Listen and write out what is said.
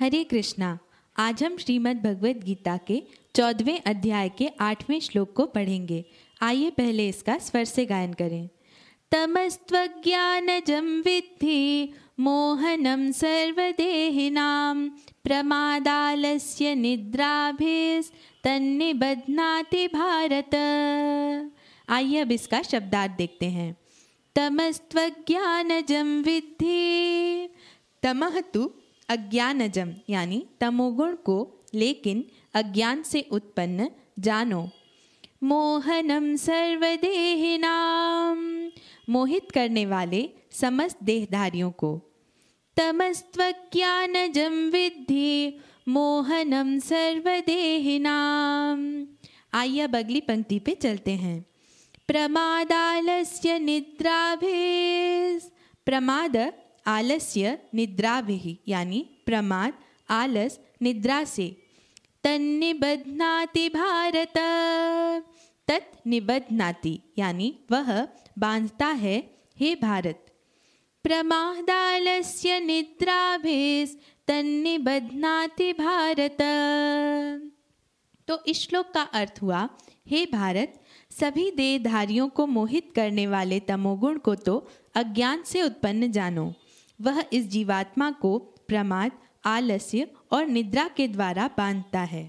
हरे कृष्णा आज हम श्रीमद् भगवद गीता के चौदहवें अध्याय के आठवें श्लोक को पढ़ेंगे आइए पहले इसका स्वर से गायन करें तमस्त्वज्ञानजं विद्धि मोहनं सर्वदेहिनां प्रमादालस्य निद्राभिस्तन्निबध्नाति भारत आइए अब इसका शब्दार्थ देखते हैं जम विद्धि तमह तु अज्ञानजम यानी तमोगुण को लेकिन अज्ञान से उत्पन्न जानो मोहनम सर्वदेहिनाम मोहित करने वाले समस्त देहधारियों को ज्ञानजम विद्धि मोहनम सर्वदेहिनाम आइए अब अगली पंक्ति पे चलते हैं प्रमादालस्य निद्राभेस प्रमाद आलस्य निद्रा भी यानी प्रमाद आलस निद्रा से तन्निबध्नाति भारत तत् निबध्नाति यानी वह बांधता है हे भारत प्रमादालस्य भेस तन्निबध्नाति भारत तो इस श्लोक का अर्थ हुआ हे भारत सभी देहधारियों को मोहित करने वाले तमोगुण को तो अज्ञान से उत्पन्न जानो वह इस जीवात्मा को प्रमाद आलस्य और निद्रा के द्वारा बांधता है